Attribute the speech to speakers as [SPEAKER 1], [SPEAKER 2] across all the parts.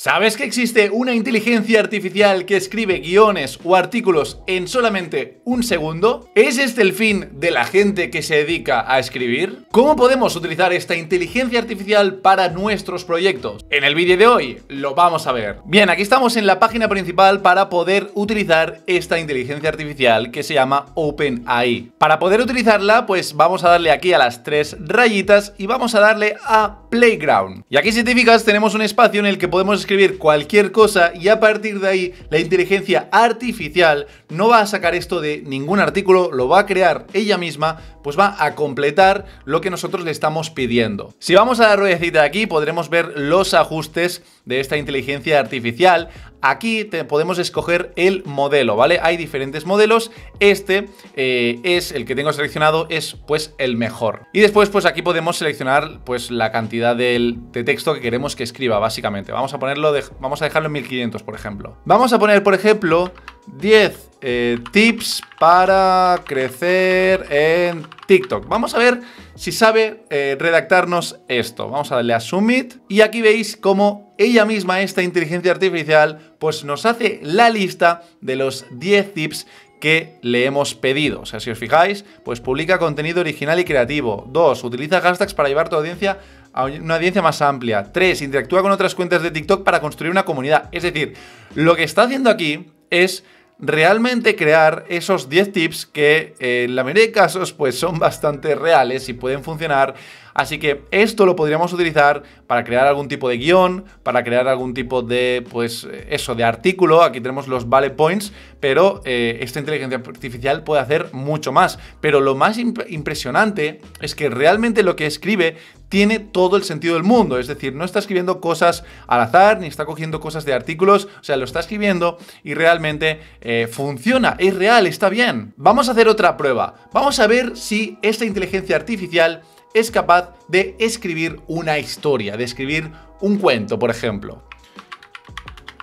[SPEAKER 1] ¿Sabes que existe una inteligencia artificial que escribe guiones o artículos en solamente un segundo? ¿Es este el fin de la gente que se dedica a escribir? ¿Cómo podemos utilizar esta inteligencia artificial para nuestros proyectos? En el vídeo de hoy lo vamos a ver. Bien, aquí estamos en la página principal para poder utilizar esta inteligencia artificial que se llama OpenAI. Para poder utilizarla, pues vamos a darle aquí a las tres rayitas y vamos a darle a Playground. Y aquí si fijas tenemos un espacio en el que podemos escribir cualquier cosa y a partir de ahí la inteligencia artificial no va a sacar esto de ningún artículo, lo va a crear ella misma, pues va a completar lo que nosotros le estamos pidiendo. Si vamos a la ruedecita de aquí podremos ver los ajustes de esta inteligencia artificial. Aquí podemos escoger el modelo, ¿vale? Hay diferentes modelos. Este eh, es el que tengo seleccionado, es pues el mejor. Y después pues aquí podemos seleccionar pues la cantidad de texto que queremos que escriba, básicamente. Vamos a ponerlo, vamos a dejarlo en 1500, por ejemplo. Vamos a poner, por ejemplo, 10 eh, tips para crecer en TikTok. Vamos a ver si sabe eh, redactarnos esto. Vamos a darle a Submit y aquí veis cómo ella misma, esta inteligencia artificial, pues nos hace la lista de los 10 tips que le hemos pedido. O sea, si os fijáis, pues publica contenido original y creativo. 2. Utiliza hashtags para llevar tu audiencia a una audiencia más amplia. 3. Interactúa con otras cuentas de TikTok para construir una comunidad. Es decir, lo que está haciendo aquí es realmente crear esos 10 tips que eh, en la mayoría de casos pues son bastante reales y pueden funcionar. Así que esto lo podríamos utilizar para crear algún tipo de guión, para crear algún tipo de, pues eh, eso, de artículo. Aquí tenemos los bullet points, pero eh, esta inteligencia artificial puede hacer mucho más. Pero lo más impresionante es que realmente lo que escribe tiene todo el sentido del mundo. Es decir, no está escribiendo cosas al azar, ni está cogiendo cosas de artículos, o sea, lo está escribiendo y realmente eh, funciona, es real, está bien. Vamos a hacer otra prueba. Vamos a ver si esta inteligencia artificial es capaz de escribir una historia, de escribir un cuento, por ejemplo.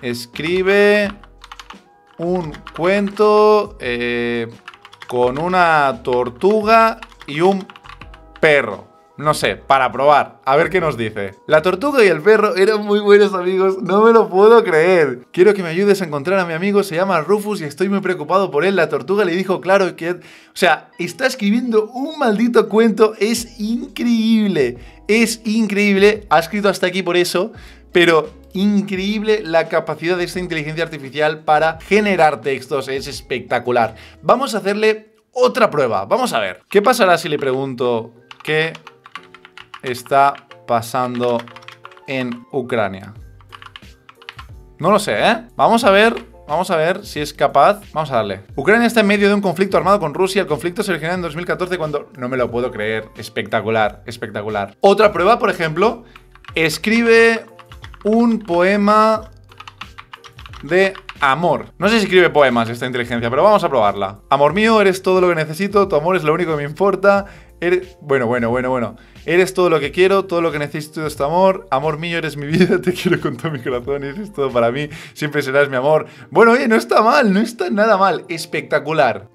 [SPEAKER 1] Escribe un cuento eh, con una tortuga y un perro. No sé, para probar, a ver qué nos dice. La tortuga y el perro eran muy buenos amigos, no me lo puedo creer. Quiero que me ayudes a encontrar a mi amigo, se llama Rufus y estoy muy preocupado por él. La tortuga le dijo, claro que... O sea, está escribiendo un maldito cuento, es increíble, es increíble. Ha escrito hasta aquí por eso, pero increíble la capacidad de esta inteligencia artificial para generar textos, es espectacular. Vamos a hacerle otra prueba, vamos a ver. ¿Qué pasará si le pregunto qué está pasando en Ucrania. No lo sé, ¿eh? Vamos a ver Vamos a ver si es capaz. Vamos a darle. Ucrania está en medio de un conflicto armado con Rusia. El conflicto se originó en 2014 cuando... No me lo puedo creer. Espectacular, espectacular. Otra prueba, por ejemplo, escribe un poema de Amor. No sé si escribe poemas esta inteligencia, pero vamos a probarla. Amor mío, eres todo lo que necesito, tu amor es lo único que me importa. Eres... Bueno, bueno, bueno, bueno. Eres todo lo que quiero, todo lo que necesito de este amor. Amor mío, eres mi vida, te quiero con todo mi corazón, eres todo para mí, siempre serás mi amor. Bueno, oye, no está mal, no está nada mal. Espectacular.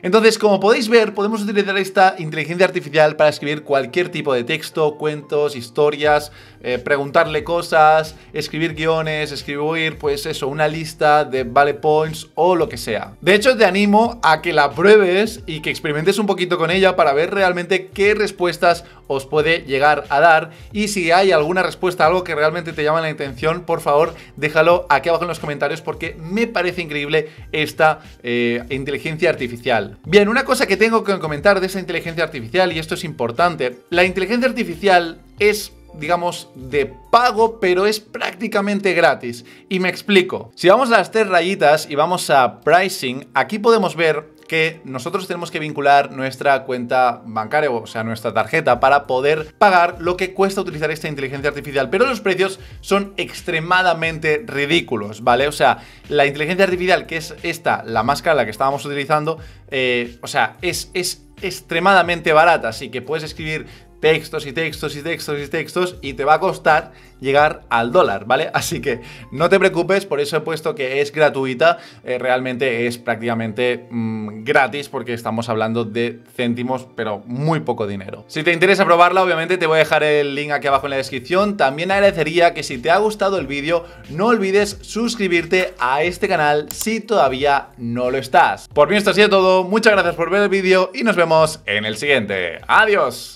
[SPEAKER 1] Entonces, como podéis ver, podemos utilizar esta inteligencia artificial para escribir cualquier tipo de texto, cuentos, historias, eh, preguntarle cosas, escribir guiones, escribir, pues eso, una lista de Vale Points o lo que sea. De hecho, te animo a que la pruebes y que experimentes un poquito con ella para ver realmente qué respuestas os puede llegar a dar. Y si hay alguna respuesta, algo que realmente te llama la atención, por favor, déjalo aquí abajo en los comentarios porque me parece increíble esta eh, inteligencia artificial. Bien, una cosa que tengo que comentar de esa inteligencia artificial, y esto es importante, la inteligencia artificial es digamos, de pago, pero es prácticamente gratis. Y me explico. Si vamos a las tres rayitas y vamos a pricing, aquí podemos ver que nosotros tenemos que vincular nuestra cuenta bancaria, o sea, nuestra tarjeta, para poder pagar lo que cuesta utilizar esta inteligencia artificial. Pero los precios son extremadamente ridículos, ¿vale? O sea, la inteligencia artificial, que es esta, la máscara, la que estábamos utilizando, eh, o sea, es, es extremadamente barata, así que puedes escribir textos y textos y textos y textos y te va a costar llegar al dólar, ¿vale? Así que no te preocupes, por eso he puesto que es gratuita, eh, realmente es prácticamente mm, gratis porque estamos hablando de céntimos, pero muy poco dinero. Si te interesa probarla, obviamente te voy a dejar el link aquí abajo en la descripción. También agradecería que si te ha gustado el vídeo, no olvides suscribirte a este canal si todavía no lo estás. Por mí esto ha sido todo, muchas gracias por ver el vídeo y nos vemos en el siguiente. ¡Adiós!